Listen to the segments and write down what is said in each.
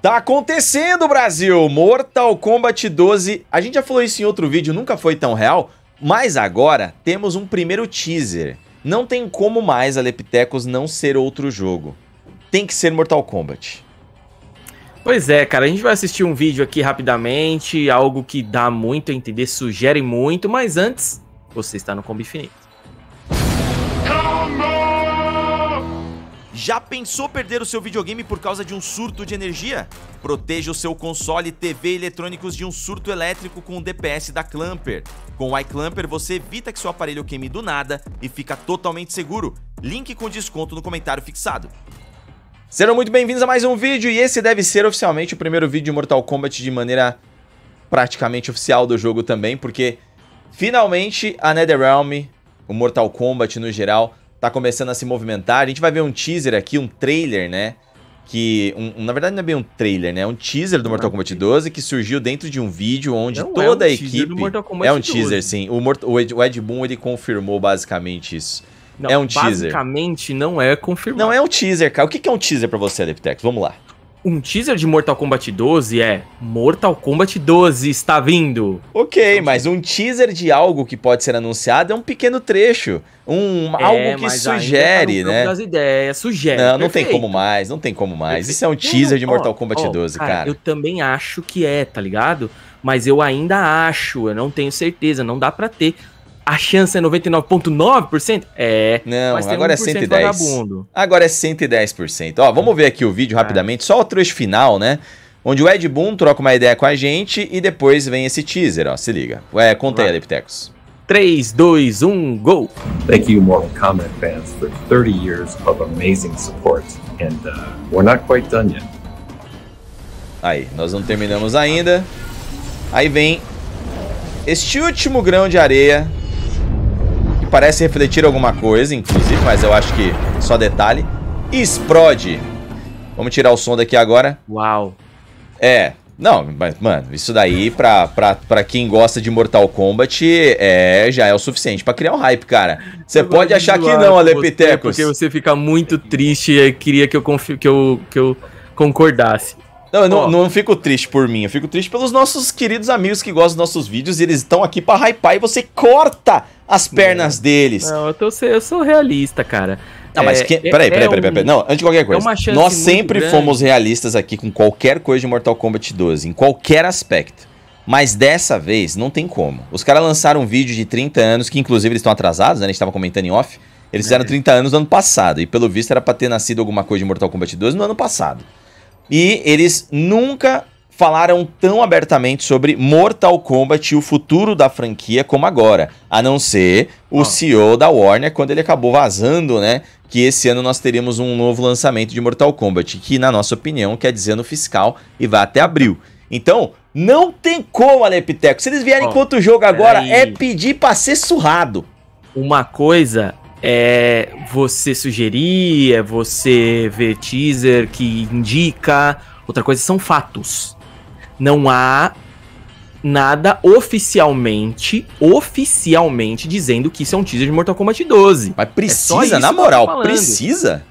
Tá acontecendo, Brasil! Mortal Kombat 12. A gente já falou isso em outro vídeo, nunca foi tão real, mas agora temos um primeiro teaser. Não tem como mais a Leptecos não ser outro jogo. Tem que ser Mortal Kombat. Pois é, cara, a gente vai assistir um vídeo aqui rapidamente, algo que dá muito a entender, sugere muito, mas antes, você está no Combi Finito. Já pensou perder o seu videogame por causa de um surto de energia? Proteja o seu console, TV e eletrônicos de um surto elétrico com o DPS da Clamper. Com o iClamper você evita que seu aparelho queime do nada e fica totalmente seguro. Link com desconto no comentário fixado. Sejam muito bem-vindos a mais um vídeo e esse deve ser oficialmente o primeiro vídeo de Mortal Kombat de maneira praticamente oficial do jogo também, porque finalmente a NetherRealm, o Mortal Kombat no geral, tá começando a se movimentar. A gente vai ver um teaser aqui, um trailer, né? Que, um, na verdade, não é bem um trailer, né? É um teaser do Mortal Kombat 12 que surgiu dentro de um vídeo onde não, é toda é um a equipe. é um 12. teaser, sim. O, Mort... o, Ed, o Ed Boon ele confirmou basicamente isso. Não, é um teaser. Basicamente não é confirmado. Não é um teaser, cara. O que é um teaser para você, Adeptex? Vamos lá um teaser de Mortal Kombat 12 é Mortal Kombat 12 está vindo. Ok, então, mas um teaser de algo que pode ser anunciado é um pequeno trecho, um é, algo que sugere, tá né? Das ideias, sugere. Não, não tem como mais, não tem como mais. Perfeito. Isso é um teaser de Mortal Kombat oh, 12, cara, cara. Eu também acho que é, tá ligado? Mas eu ainda acho, eu não tenho certeza, não dá para ter a chance é 99,9%? É. Não, agora é 110%. Agora é 110%. Ó, vamos é. ver aqui o vídeo é. rapidamente, só o trecho final, né? Onde o Ed Boon troca uma ideia com a gente e depois vem esse teaser, ó. Se liga. É, conta aí, Leptecos. 3, 2, 1, go! Thank you, Mortal Kombat fans, for 30 years of amazing support. And uh, we're not quite done yet. Aí, nós não terminamos ainda. Aí vem este último grão de areia parece refletir alguma coisa, inclusive, mas eu acho que só detalhe. Explode. Vamos tirar o som daqui agora. Uau. É. Não, mas, mano, isso daí pra, pra, pra quem gosta de Mortal Kombat é, já é o suficiente pra criar um hype, cara. Você pode achar que não, Alepitecos. Porque você fica muito triste e queria que eu, que eu, que eu concordasse. Não, eu não, não, fico triste por mim, eu fico triste pelos nossos queridos amigos que gostam dos nossos vídeos e eles estão aqui pra hypar e você corta as pernas é. deles. Não, eu, tô, eu sou realista, cara. Não, mas é, é, é peraí, peraí, peraí, peraí, peraí. Não, antes de qualquer é coisa. É nós sempre grande. fomos realistas aqui com qualquer coisa de Mortal Kombat 12, em qualquer aspecto. Mas dessa vez não tem como. Os caras lançaram um vídeo de 30 anos, que inclusive eles estão atrasados, né? A gente tava comentando em off. Eles fizeram é. 30 anos no ano passado, e pelo visto era pra ter nascido alguma coisa de Mortal Kombat 12 no ano passado. E eles nunca falaram tão abertamente sobre Mortal Kombat e o futuro da franquia como agora, a não ser o ah. CEO da Warner quando ele acabou vazando, né, que esse ano nós teríamos um novo lançamento de Mortal Kombat, que na nossa opinião quer dizer no fiscal e vai até abril. Então, não tem como, Alepiteco. Se eles vierem oh, enquanto o jogo agora, aí. é pedir pra ser surrado. Uma coisa é, você sugerir, é você ver teaser que indica. Outra coisa são fatos. Não há nada oficialmente, oficialmente dizendo que isso é um teaser de Mortal Kombat 12. Mas é precisa, é na moral, precisa?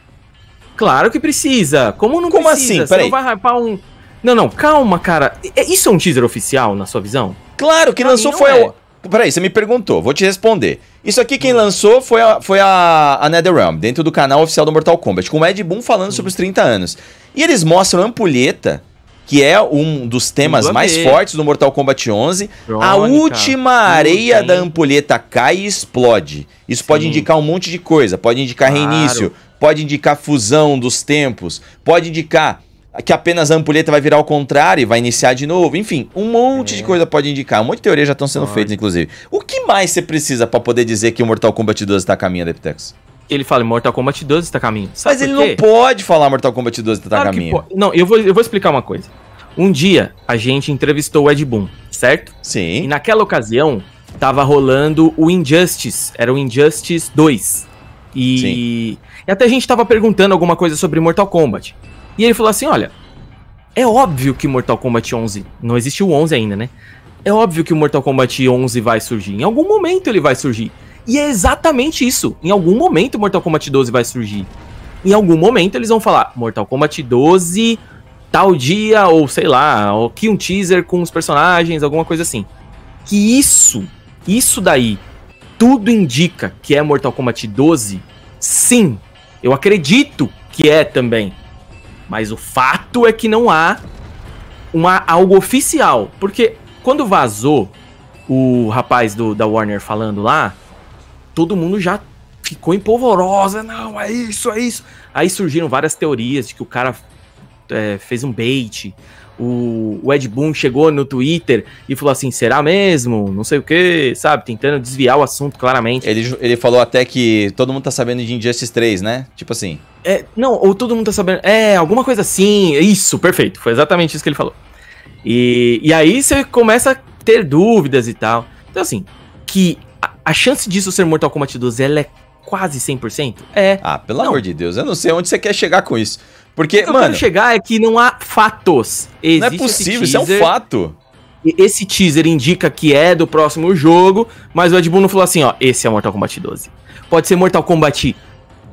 Claro que precisa. Como não Como precisa? assim? Peraí. vai hypar um. Não, não, calma, cara. Isso é um teaser oficial, na sua visão? Claro que pra lançou foi. É. Peraí, você me perguntou, vou te responder. Isso aqui quem lançou foi a, foi a, a NetherRealm, dentro do canal oficial do Mortal Kombat, com o Ed Boon falando sobre os 30 anos. E eles mostram a ampulheta, que é um dos temas mais fortes do Mortal Kombat 11. Crônica. A última areia da ampulheta cai e explode. Isso Sim. pode indicar um monte de coisa, pode indicar claro. reinício, pode indicar fusão dos tempos, pode indicar que apenas a ampulheta vai virar ao contrário e vai iniciar de novo. Enfim, um monte é. de coisa pode indicar. Um monte de teorias já estão sendo feitas, inclusive. O que mais você precisa para poder dizer que o Mortal Kombat 12 está a caminho, Deptex? Ele fala Mortal Kombat 12 está a caminho. Sabe Mas ele não pode falar Mortal Kombat 12 está claro caminho. Não, eu vou, eu vou explicar uma coisa. Um dia, a gente entrevistou o Ed Boon, certo? Sim. E naquela ocasião, tava rolando o Injustice. Era o Injustice 2. E, Sim. e até a gente tava perguntando alguma coisa sobre Mortal Kombat. E ele falou assim: olha, é óbvio que Mortal Kombat 11, não existe o 11 ainda, né? É óbvio que o Mortal Kombat 11 vai surgir. Em algum momento ele vai surgir. E é exatamente isso. Em algum momento Mortal Kombat 12 vai surgir. Em algum momento eles vão falar Mortal Kombat 12 tal dia ou sei lá, ou que um teaser com os personagens, alguma coisa assim. Que isso, isso daí tudo indica que é Mortal Kombat 12? Sim, eu acredito que é também. Mas o fato é que não há uma, algo oficial. Porque quando vazou o rapaz do, da Warner falando lá, todo mundo já ficou em polvorosa. Não, é isso, é isso. Aí surgiram várias teorias de que o cara é, fez um bait o, o Ed Boon chegou no Twitter e falou assim: será mesmo? Não sei o que, sabe? Tentando desviar o assunto claramente. Ele, ele falou até que todo mundo tá sabendo de Injustice 3, né? Tipo assim. É, não, ou todo mundo tá sabendo. É, alguma coisa assim. Isso, perfeito. Foi exatamente isso que ele falou. E, e aí você começa a ter dúvidas e tal. Então, assim, que a, a chance disso ser Mortal Kombat 12 ela é quase 100%? É. Ah, pelo não. amor de Deus, eu não sei onde você quer chegar com isso. Porque, o que mano, eu quero chegar é que não há fatos. Existe não é possível, isso é um fato. Esse teaser indica que é do próximo jogo, mas o Ed Boon não falou assim, ó, esse é Mortal Kombat 12. Pode ser Mortal Kombat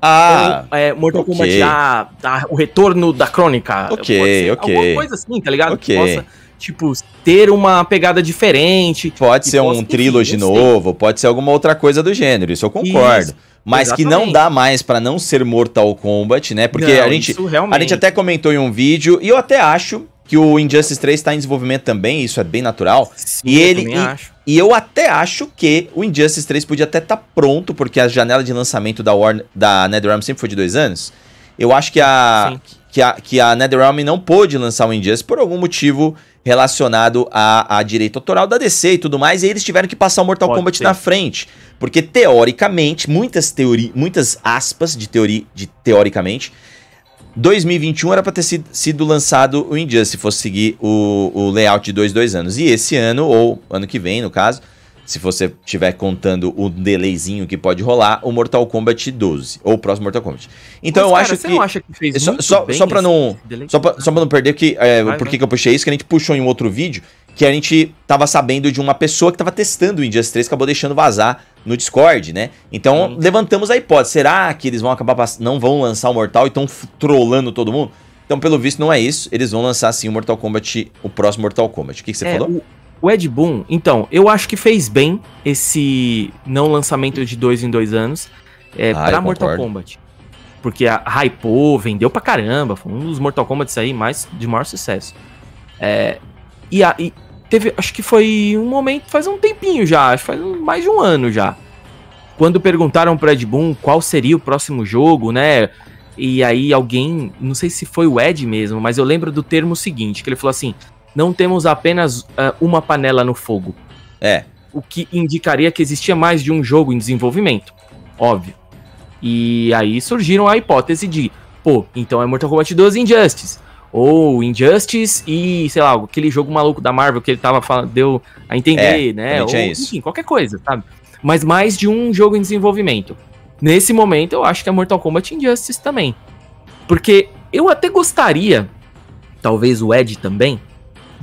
ah, é, Mortal okay. Kombat, a, ah, a, ah, o retorno da crônica. Ok, ok. Alguma coisa assim, tá ligado? Ok. Que possa tipo, ter uma pegada diferente. Pode ser um trilogy novo, sei. pode ser alguma outra coisa do gênero, isso eu concordo. Isso, mas exatamente. que não dá mais para não ser Mortal Kombat, né? Porque não, a, gente, a gente até comentou em um vídeo, e eu até acho que o Injustice 3 está em desenvolvimento também, isso é bem natural. Sim, e ele e, acho. e eu até acho que o Injustice 3 podia até estar tá pronto, porque a janela de lançamento da Warner, da NetherRealm sempre foi de dois anos. Eu acho que a Sim. que a, que a NetherRealm não pôde lançar o Injustice por algum motivo relacionado à, à direito autoral da DC e tudo mais, e aí eles tiveram que passar o Mortal Pode Kombat na frente. Porque, teoricamente, muitas teori muitas aspas de, teoria de teoricamente, 2021 era para ter sido, sido lançado o Injustice, se fosse seguir o, o layout de dois, dois anos. E esse ano, ou ano que vem, no caso, se você estiver contando o delayzinho que pode rolar, o Mortal Kombat 12, ou o próximo Mortal Kombat. Então Mas, eu cara, acho você que. Não acha que fez só, só, só pra não. Só pra, só pra, não perder que, é, vai, por que eu puxei isso, que a gente puxou em um outro vídeo, que a gente tava sabendo de uma pessoa que tava testando o Injustice 3, acabou deixando vazar no Discord, né? Então levantamos a hipótese. Será que eles vão acabar pass... não vão lançar o Mortal e tão trollando todo mundo? Então, pelo visto, não é isso. Eles vão lançar sim o Mortal Kombat, o próximo Mortal Kombat. O que, que você é, falou? O o Ed Boon, então, eu acho que fez bem esse não lançamento de dois em dois anos é, ah, pra Mortal Kombat. Porque a, a hypou, vendeu pra caramba, foi um dos Mortal Kombat aí mais, de maior sucesso. É, e, a, e teve, acho que foi um momento, faz um tempinho já, acho que faz mais de um ano já. Quando perguntaram pro Ed Boon qual seria o próximo jogo, né? E aí alguém, não sei se foi o Ed mesmo, mas eu lembro do termo seguinte, que ele falou assim: não temos apenas uh, uma panela no fogo. É. O que indicaria que existia mais de um jogo em desenvolvimento. Óbvio. E aí surgiram a hipótese de, pô, então é Mortal Kombat 2 Injustice. Ou Injustice e, sei lá, aquele jogo maluco da Marvel que ele tava falando, deu a entender, é, né? É Ou, é isso. enfim, qualquer coisa, sabe? Mas mais de um jogo em desenvolvimento. Nesse momento, eu acho que é Mortal Kombat Injustice também. Porque eu até gostaria, talvez o Ed também,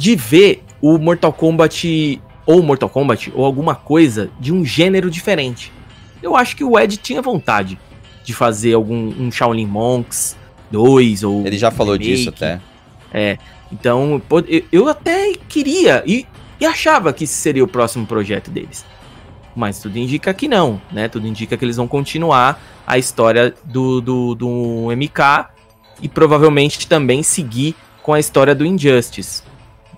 de ver o Mortal Kombat ou Mortal Kombat ou alguma coisa de um gênero diferente. Eu acho que o Ed tinha vontade de fazer algum um Shaolin Monks 2 ou Ele já falou remake. disso até. É. Então, eu até queria e, e achava que seria o próximo projeto deles. Mas tudo indica que não, né? Tudo indica que eles vão continuar a história do, do, do MK e provavelmente também seguir com a história do Injustice.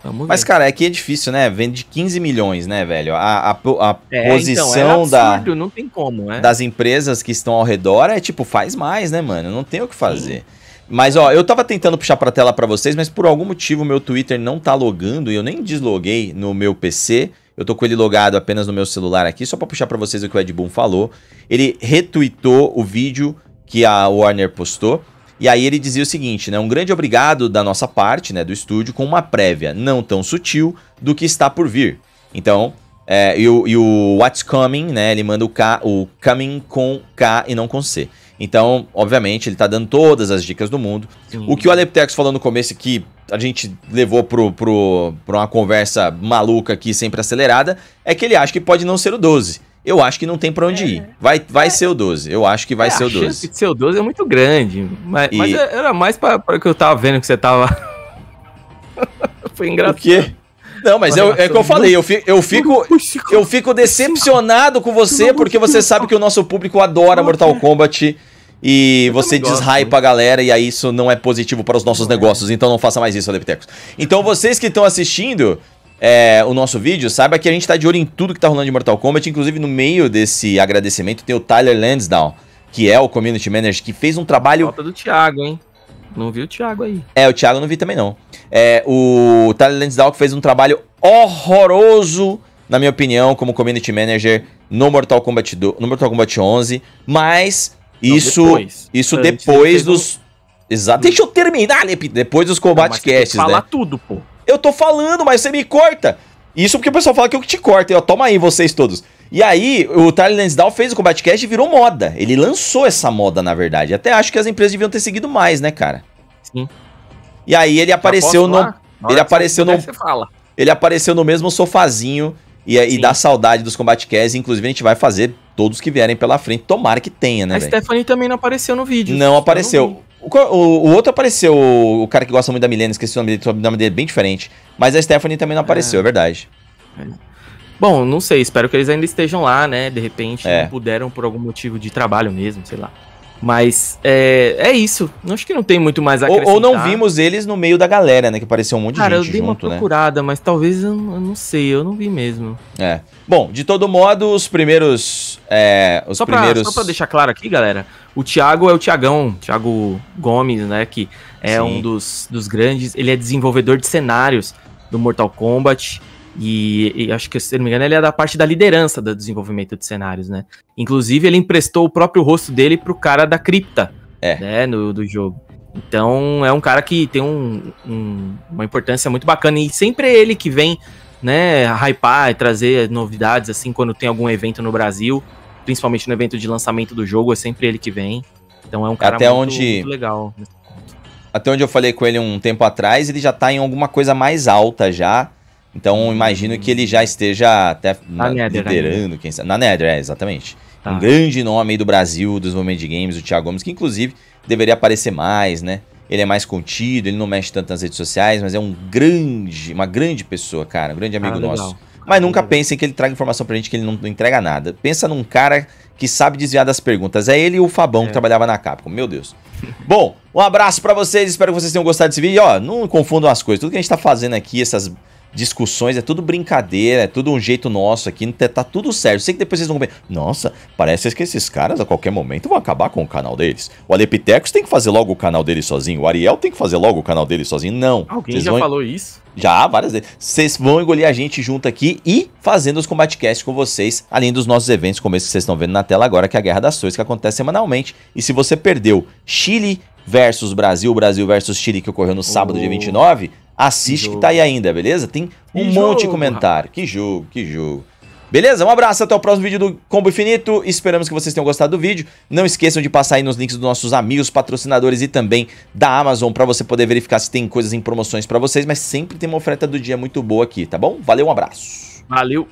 Vamos Mas, ver. cara, aqui é difícil, né? Vende 15 milhões, né, velho? A, a, a é, então, posição então, é absurdo, da, não tem como, né? das empresas que estão ao redor é tipo, faz mais, né, mano? Não tem o que fazer. Sim. Mas, ó, eu tava tentando puxar pra tela pra vocês, mas por algum motivo meu Twitter não tá logando e eu nem desloguei no meu PC. Eu tô com ele logado apenas no meu celular aqui, só pra puxar pra vocês o que o Ed Boon falou. Ele retweetou o vídeo que a Warner postou e aí ele dizia o seguinte, né? Um grande obrigado da nossa parte, né, do estúdio, com uma prévia não tão sutil do que está por vir. Então, é, e, o, e, o, What's Coming, né? Ele manda o, K, o Coming com K e não com C. Então, obviamente, ele tá dando todas as dicas do mundo. Sim. O que o Aleptex falou no começo que a gente levou pro, pro, uma conversa maluca aqui, sempre acelerada, é que ele acha que pode não ser o 12 eu acho que não tem pra onde é. ir. Né? Vai, vai é. ser o 12. Eu acho que vai é, ser o 12. A chance de ser o 12 é muito grande. Mas, e... mas é, era mais pra, pra que eu tava vendo que você tava. Foi engraçado. O quê? Não, mas eu, é o que eu falei, eu fico, eu fico, eu fico decepcionado com você, porque você sabe que o nosso público adora Mortal é. Kombat e eu você deshypa a galera e aí isso não é positivo para os nossos é. negócios, então não faça mais isso, Adeptecos. Então vocês que estão assistindo, é, o nosso vídeo, saiba que a gente tá de olho em tudo que tá rolando de Mortal Kombat. Inclusive, no meio desse agradecimento tem o Tyler Lansdowne, que é o community manager, que fez um trabalho. Falta do Thiago, hein? Não vi o Thiago aí. É, o Thiago não vi também não. É, o Tyler Lansdowne fez um trabalho horroroso, na minha opinião, como community manager no Mortal Kombat, do, no Mortal Kombat 11, mas não, isso depois, isso depois dos um... Exato. Deixa eu terminar, Depois dos Combat não, Casts, falar né? tudo, pô. Eu tô falando, mas você me corta. Isso porque o pessoal fala que eu te corto. Eu, toma aí, vocês todos. E aí, o Tyler Lansdowne fez o Combat Cast e virou moda. Ele lançou essa moda, na verdade. Até acho que as empresas deviam ter seguido mais, né, cara? Sim. E aí ele apareceu no. Ele apareceu no. Ele apareceu no mesmo sofazinho e, e dá saudade dos Combat Casts. Inclusive, a gente vai fazer todos que vierem pela frente. Tomara que tenha, né? A véio? Stephanie também não apareceu no vídeo. Não apareceu. O, o, o, outro apareceu, o, o, cara que gosta muito da Milena, esqueci o nome dele, o nome dele é bem diferente. Mas a Stephanie também não apareceu, é, é verdade. É. Bom, não sei, espero que eles ainda estejam lá, né? De repente, é. não puderam por algum motivo de trabalho mesmo, sei lá. Mas é, é isso. Acho que não tem muito mais a ou, ou, não vimos eles no meio da galera, né? Que apareceu um monte Cara, de gente junto, né? Cara, eu dei uma né? procurada, né? mas talvez, eu, eu, não sei, eu não vi mesmo. É. Bom, de todo modo, os primeiros... É, os só, primeiros... Pra, só pra deixar claro aqui, galera, o Thiago é o Thiagão, Thiago Gomes, né? Que é Sim. um dos, dos grandes... Ele é desenvolvedor de cenários do Mortal Kombat... E, e, acho que, se não me engano, ele é da parte da liderança do desenvolvimento de cenários, né? Inclusive, ele emprestou o próprio rosto dele pro cara da cripta, é. né, no, do jogo. Então, é um cara que tem um, um, uma importância muito bacana e sempre é ele que vem, né, hypar e trazer novidades, assim, quando tem algum evento no Brasil, principalmente no evento de lançamento do jogo, é sempre ele que vem. Então, é um cara Até muito, onde... muito legal. Até onde eu falei com ele um tempo atrás, ele já tá em alguma coisa mais alta já, então hum. imagino que ele já esteja até na, na Nether, liderando, quem sabe. Na Nether, é, exatamente. Tá. Um grande nome aí do Brasil, dos momentos de games, o Thiago Gomes, que inclusive deveria aparecer mais, né? Ele é mais contido, ele não mexe tanto nas redes sociais, mas é um grande, uma grande pessoa, cara, um grande amigo ah, nosso. Mas nunca pensem que ele traga informação pra gente que ele não, não, entrega nada. Pensa num cara que sabe desviar das perguntas. É ele e o Fabão é. que trabalhava na Capcom. Meu Deus. Bom, um abraço para vocês. Espero que vocês tenham gostado desse vídeo. E, ó, não confundam as coisas. Tudo que a gente tá fazendo aqui, essas discussões, é tudo brincadeira, é tudo um jeito nosso aqui, tá, tá tudo certo. Sei que depois vocês vão ver, nossa, parece que esses caras a qualquer momento vão acabar com o canal deles. O Alepitecos tem que fazer logo o canal dele sozinho, o Ariel tem que fazer logo o canal dele sozinho. Não. Alguém já vão... falou isso? Já, várias vezes. Vocês vão engolir a gente junto aqui e fazendo os combatcasts com vocês, além dos nossos eventos, como esse que vocês estão vendo na tela agora, que é a Guerra das Torres, que acontece semanalmente. E se você perdeu Chile versus Brasil, Brasil versus Chile, que ocorreu no sábado, oh. dia 29, Assiste que, que tá aí ainda, beleza? Tem um que monte jogo, de comentário. Que jogo, que jogo. Beleza? Um abraço, até o próximo vídeo do Combo Infinito. Esperamos que vocês tenham gostado do vídeo. Não esqueçam de passar aí nos links dos nossos amigos, patrocinadores e também da Amazon para você poder verificar se tem coisas em promoções para vocês, mas sempre tem uma oferta do dia muito boa aqui, tá bom? Valeu, um abraço. Valeu.